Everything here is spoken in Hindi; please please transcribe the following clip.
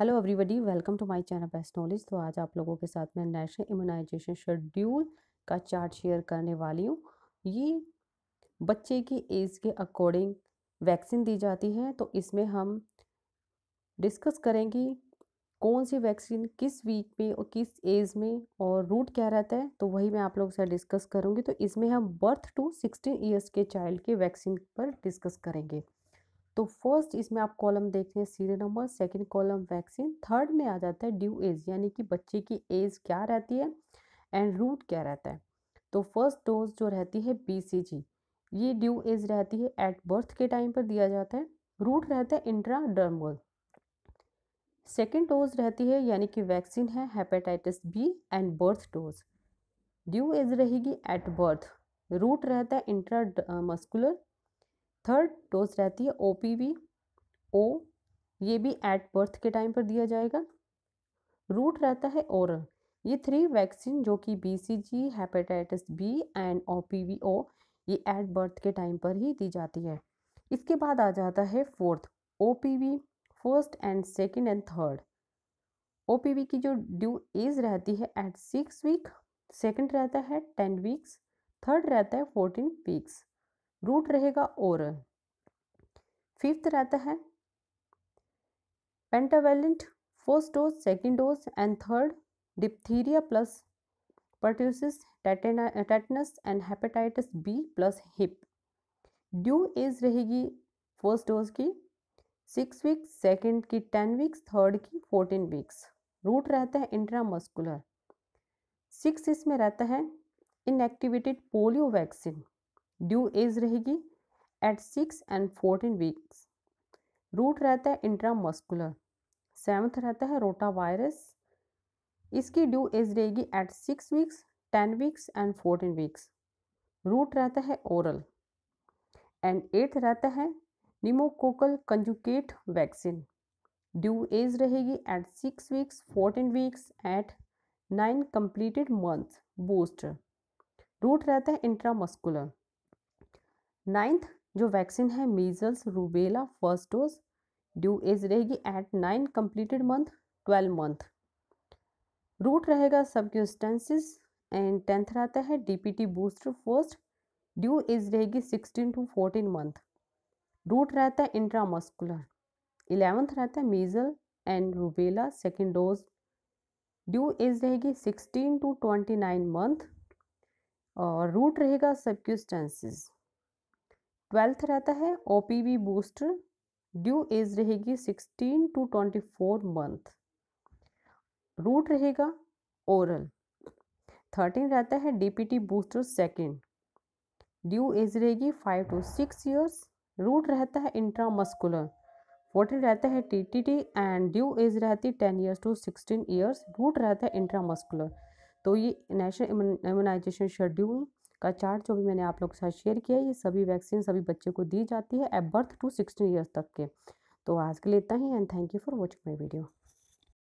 hello everybody welcome to my channel best knowledge तो आज आप लोगों के साथ मैं नेशनल इम्यूनाइजेशन शेड्यूल का चार्ट शेयर करने वाली हूँ ये बच्चे की एज के अकॉर्डिंग वैक्सीन दी जाती है तो इसमें हम डिस्कस करेंगे कौन सी वैक्सीन किस वीक में और किस एज में और रूट क्या रहता है तो वही मैं आप लोगों से डिस्कस करूँगी तो इसमें हम बर्थ टू सिक्सटीन ईयर्स के चाइल्ड के वैक्सीन पर डिस्कस करेंगे तो फर्स्ट इसमें आप कॉलम देखते हैं serial number second column vaccine third में आ जाता है ड्यू एज यानी कि बच्चे की एज क्या रहती है एंड रूट क्या रहता है तो फर्स्ट डोज जो रहती है बी ये ड्यू एज रहती है एट बर्थ के टाइम पर दिया जाता है रूट रहता है इंट्रा इंट्राडर्मल सेकेंड डोज रहती है यानी कि वैक्सीन है hepatitis B and birth dose due age रहेगी एट बर्थ रूट रहता है इंट्रा मस्कुलर थर्ड डोज रहती है ओ पी वी ओ ये भी एट बर्थ के टाइम पर दिया जाएगा रूट रहता है ओरल ये थ्री वैक्सीन जो कि B C G hepatitis B and O P V O ये एट बर्थ के टाइम पर ही दी जाती है इसके बाद आ जाता है fourth O P V first and second and third O P V की जो ड्यू एज रहती है एट सिक्स वीक सेकेंड रहता है टेन वीक्स थर्ड रहता है फोर्टीन वीक्स रूट रहेगा ओरल फिफ्थ रहता है pentavalent first dose second dose and third diphtheria plus pertussis tetanus and hepatitis B plus Hib due age रहेगी फर्स्ट डोज की सिक्स वीक्स सेकेंड की टेन वीक्स थर्ड की फोर्टीन वीक्स रूट रहता है मस्कुलर सिक्स इसमें रहता है inactivated polio vaccine due age रहेगी at six and fourteen weeks route रहता है मस्कुलर सेवन्थ रहता है रोटा वायरस इसकी ड्यू एज रहेगी at six weeks ten weeks and fourteen weeks route रहता है ओरल एंड एट्थ रहता है pneumococcal conjugate vaccine due age रहेगी at six weeks fourteen weeks at nine completed month booster route रहता है इंट्रामस्कुलर नाइन्थ जो वैक्सीन है measles rubella first dose due age रहेगी at nine completed month twelve month route रहेगा सबक्यूस्टेंसिस एंड टेंथ रहता है DPT booster first due age रहेगी sixteen to fourteen month route रहता है इंट्रामस्कुलर इलेवेंथ रहता है measle and rubella second dose due age रहेगी sixteen to twenty nine month और रूट रहेगा सबक्यूस्टेंसिस ट्वेल्थ रहता है O P V booster due age रहेगी sixteen to twenty four month route रहेगा ओरल थर्टीन रहता है D P T booster second due age रहेगी five to six years route रहता है इंट्रा मस्कुलर फोर्टीन रहता है T T T and due age रहती है ten years to sixteen years route रहता है इंट्रा मस्कुलर तो ये नेशनल इम्यूनाइजेशन शेड्यूल का चार्ट जो भी मैंने आप लोग के साथ शेयर किया है ये सभी वैक्सीन सभी बच्चे को दी जाती है at birth to sixteen years तक के तो आज के लिए इतना ही and thank you for watching my video